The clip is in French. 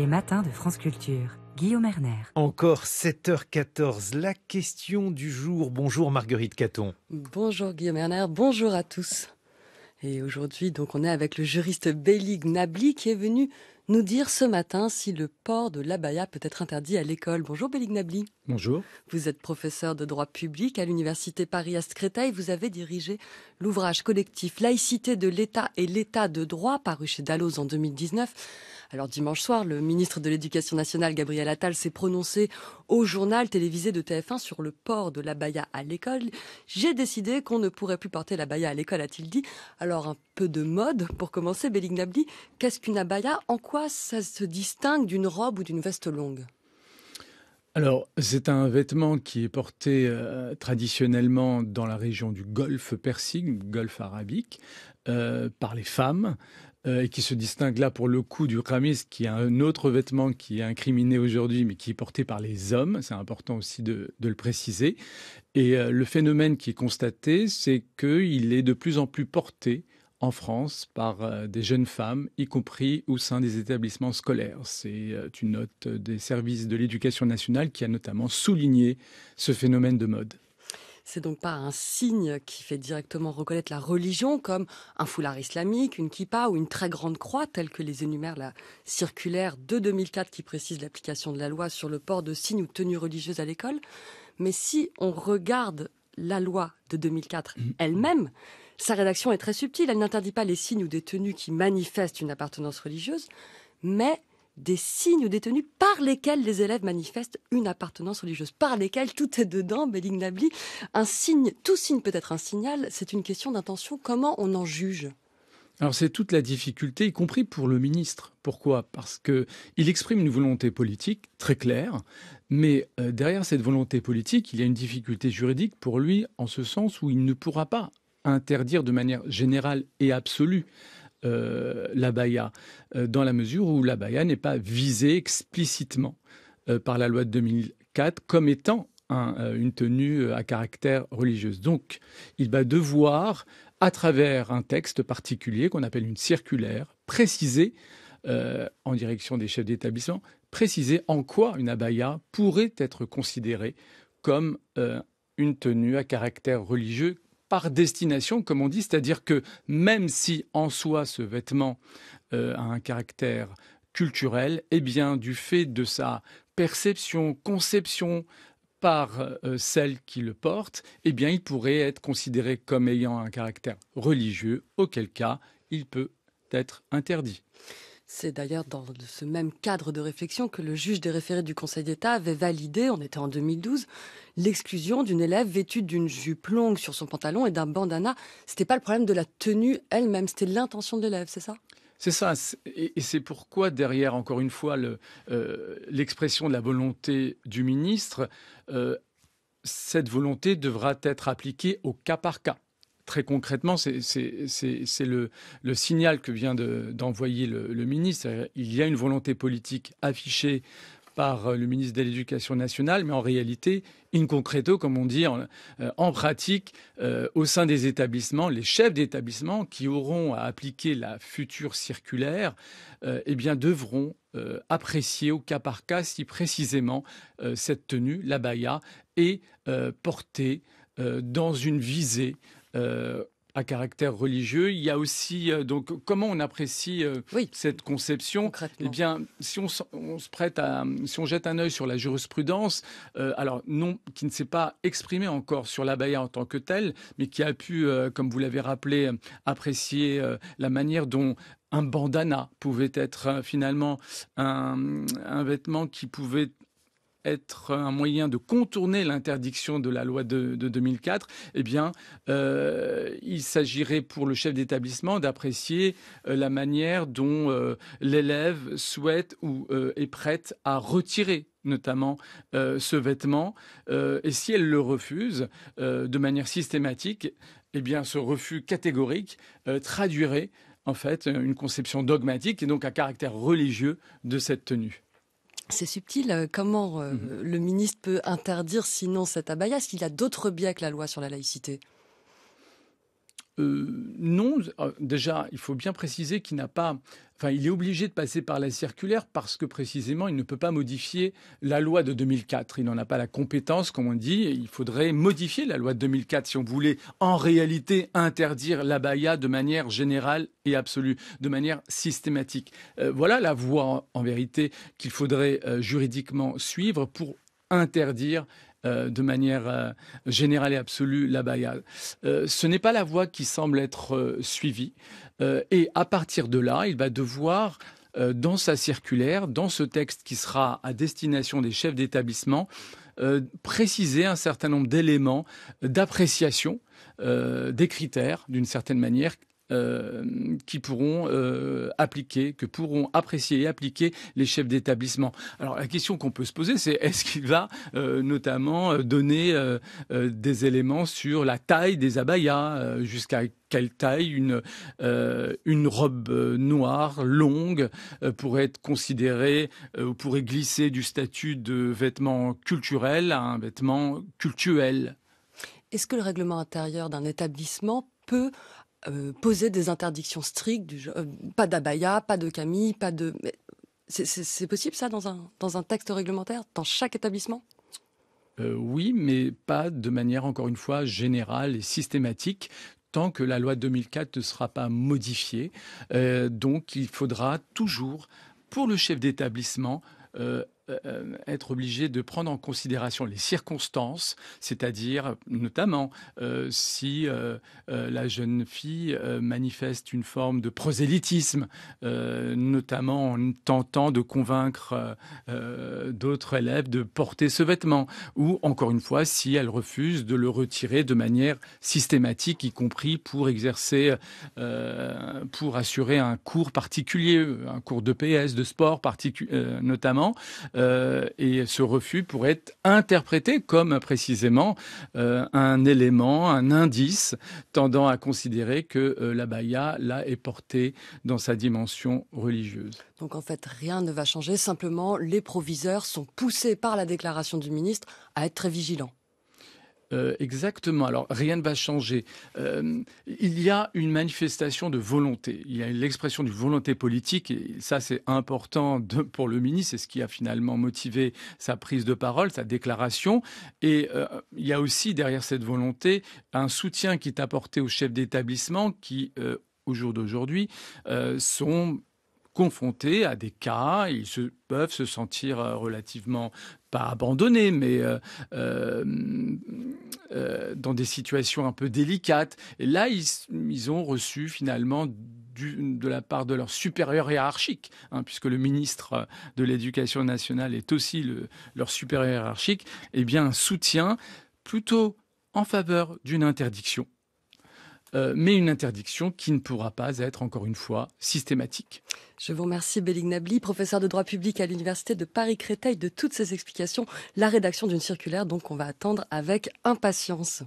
Les matins de France Culture. Guillaume Erner. Encore 7h14, la question du jour. Bonjour Marguerite Caton. Bonjour Guillaume Erner, bonjour à tous. Et aujourd'hui, donc, on est avec le juriste Bélig Nabli qui est venu nous dire ce matin si le port de l'abaya peut être interdit à l'école. Bonjour Bélignabli. Bonjour. Vous êtes professeur de droit public à l'université Paris-Est Créteil. Vous avez dirigé l'ouvrage collectif Laïcité de l'État et l'État de droit paru chez Dalloz en 2019. Alors dimanche soir, le ministre de l'Éducation nationale, Gabriel Attal, s'est prononcé au journal télévisé de TF1 sur le port de l'abaya à l'école. J'ai décidé qu'on ne pourrait plus porter l'abaya à l'école, a-t-il dit. Alors un peu de mode pour commencer, Bélignabli. Qu'est-ce qu'une abaya En quoi ça se distingue d'une robe ou d'une veste longue alors, c'est un vêtement qui est porté euh, traditionnellement dans la région du Golfe Persique, Golfe arabique, euh, par les femmes. Euh, et qui se distingue là pour le coup du khamis, qui est un autre vêtement qui est incriminé aujourd'hui, mais qui est porté par les hommes. C'est important aussi de, le préciser. Et le phénomène qui est constaté, c'est qu'il est de plus en plus porté en France par euh, des jeunes femmes, y compris au sein des établissements scolaires. C'est euh, une note des services de l'éducation nationale qui a notamment souligné ce phénomène de mode. C'est donc pas un signe qui fait directement reconnaître la religion comme un foulard islamique, une kippa ou une très grande croix, telle que les énumère la circulaire de 2004 qui précise l'application de la loi sur le port de signes ou tenues religieuses à l'école. Mais si on regarde la loi de 2004 mmh. elle-même, sa rédaction est très subtile, elle n'interdit pas les signes ou des tenues qui manifestent une appartenance religieuse, mais des signes ou des tenues par lesquels les élèves manifestent une appartenance religieuse, par lesquels tout est dedans, nabli, Un signe, tout signe peut être un signal, c'est une question d'intention. Comment on en juge alors c'est toute la difficulté, y compris pour le ministre. Pourquoi Parce que il exprime une volonté politique très claire, mais euh, derrière cette volonté politique, il y a une difficulté juridique pour lui, en ce sens où il ne pourra pas interdire de manière générale et absolue euh, euh, dans la mesure où l'abaya n'est pas visée explicitement euh, par la loi de 2004 comme étant euh, une tenue à caractère religieux. Donc, il va devoir, à travers un texte particulier qu'on appelle une circulaire, préciser en direction des chefs d'établissement, préciser en quoi une abaya pourrait être considérée comme une tenue à caractère religieux par destination, comme on dit, c'est-à-dire que même si en soi ce vêtement euh, a un caractère culturel, eh bien du fait de sa perception, conception par euh, celle qui le porte, eh bien il pourrait être considéré comme ayant un caractère religieux, auquel cas il peut être interdit. C'est d'ailleurs dans ce même cadre de réflexion que le juge des référés du Conseil d'État avait validé, on était en 2012, l'exclusion d'une élève vêtue d'une jupe longue sur son pantalon et d'un bandana. n'était pas le problème de la tenue elle-même, c'était l'intention de l'élève, c'est ça c'est ça, et c'est pourquoi derrière, encore une fois, euh, l'expression de la volonté du ministre, euh, cette volonté devra être appliquée au cas par cas très concrètement, c'est le, signal que vient d'envoyer le, ministre. Il y a une volonté politique affichée par euh, le ministre de l'Éducation nationale, mais en réalité, in concreto, comme on dit, en, euh, pratique, euh, au sein des établissements, les chefs d'établissement qui auront à appliquer la future circulaire, eh bien, devront apprécier au cas par cas si précisément cette tenue, la baya, est portée dans une visée euh, à caractère religieux. Il y a aussi euh, donc comment on apprécie euh, cette conception. Eh bien, si on, se prête à, si on jette un œil sur la jurisprudence, alors non, qui ne s'est pas exprimée encore sur l'abaya en tant que telle, mais qui a pu, comme vous l'avez rappelé, apprécier la manière dont un bandana pouvait être finalement un vêtement qui pouvait être un moyen de contourner l'interdiction de la loi de, 2004, eh bien, euh, il s'agirait pour le chef d'établissement d'apprécier euh, la manière dont euh, l'élève souhaite ou est prête à retirer notamment ce vêtement. et si elle le refuse de manière systématique, eh bien, ce refus catégorique traduirait en fait une conception dogmatique et donc un caractère religieux de cette tenue. C'est subtil. Euh, comment euh, mhm. le ministre peut interdire sinon cet abaya Est-ce qu'il a d'autres biais que la loi sur la laïcité euh, non, euh, déjà, il faut bien préciser qu'il n'a pas Enfin, il est obligé de passer par la circulaire parce que précisément, il ne peut pas modifier la loi de 2004. Il n'en a pas la compétence, comme on dit. Il faudrait modifier la loi de 2004 si on voulait en réalité interdire l'abaya de manière générale et absolue, de manière systématique. Euh, voilà la voie en, vérité qu'il faudrait juridiquement suivre pour interdire euh, de manière euh, générale et absolue la Euh, ce n'est pas la voie qui semble être euh, suivie. et à partir de là, il va devoir dans sa circulaire, dans ce texte qui sera à destination des chefs d'établissement, préciser un certain nombre d'éléments d'appréciation des critères, d'une certaine manière, euh, qui pourront euh, appliquer, que pourront apprécier et appliquer les chefs d'établissement. Alors la question qu'on peut se poser, c'est est-ce qu'il va euh, notamment donner des éléments sur la taille des abayas, jusqu'à quelle taille une, une robe noire, longue, pourrait être considérée ou pourrait glisser du statut de vêtement culturel à un vêtement cultuel. Est-ce que le règlement intérieur d'un établissement peut euh, poser des interdictions strictes, euh, pas d'abaya, pas de camille, pas de. C'est possible ça dans un, dans un texte réglementaire, dans chaque établissement euh, Oui, mais pas de manière, encore une fois, générale et systématique tant que la loi 2004 ne sera pas modifiée. donc il faudra toujours, pour le chef d'établissement, euh, euh, être obligé de prendre en considération les circonstances, c'est-à-dire notamment euh, si la jeune fille manifeste une forme de prosélytisme, notamment en tentant de convaincre d'autres élèves de porter ce vêtement, ou encore une fois si elle refuse de le retirer de manière systématique, y compris pour exercer, pour assurer un cours particulier, un cours de PS, de sport particulier notamment. Euh, et ce refus pourrait être interprété comme précisément euh, un élément, un indice tendant à considérer que euh, la baïa, là, est portée dans sa dimension religieuse. Donc en fait, rien ne va changer, simplement les proviseurs sont poussés par la déclaration du ministre à être très vigilants. Euh, exactement. Alors, rien ne va changer. Euh, il y a une manifestation de volonté. Il y a l'expression d'une volonté politique. Et ça, c'est important de, pour le ministre. C'est ce qui a finalement motivé sa prise de parole, sa déclaration. Et euh, il y a aussi, derrière cette volonté, un soutien qui est apporté aux chefs d'établissement qui, au jour d'aujourd'hui, sont confrontés à des cas, ils peuvent se sentir relativement pas abandonnés, mais euh, dans des situations un peu délicates. Et là, ils, ont reçu finalement de la part de leur supérieur hiérarchique, hein, puisque le ministre euh, de l'Éducation nationale est aussi leur supérieur hiérarchique, eh bien un soutien plutôt en faveur d'une interdiction euh, mais une interdiction qui ne pourra pas être, encore une fois, systématique. Je vous remercie, Béline Nabli, professeur de droit public à l'Université de Paris-Créteil, de toutes ces explications. La rédaction d'une circulaire, donc, on va attendre avec impatience.